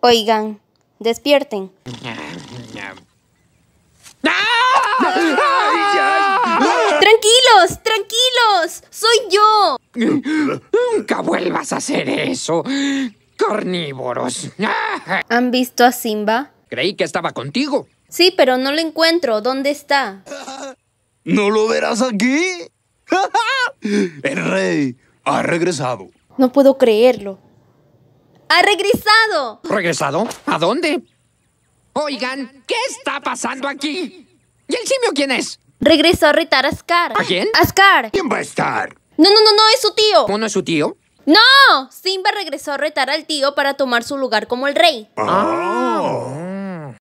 Oigan, despierten. ¡Tranquilos! ¡Tranquilos! ¡Soy yo! Nunca vuelvas a hacer eso. Carnívoros. ¿Han visto a Simba? Creí que estaba contigo. Sí, pero no lo encuentro. ¿Dónde está? ¿No lo verás aquí? El rey ha regresado. No puedo creerlo. ¡Ha regresado! ¿Regresado? ¿A dónde? Oigan, ¿qué está pasando aquí? ¿Y el simio quién es? Regresó a retar a Ascar. ¿A quién? Ascar. ¿Quién va a estar? No, no, no, no, es su tío. ¿Cómo no es su tío? ¡No! Simba regresó a retar al tío para tomar su lugar como el rey. Ah.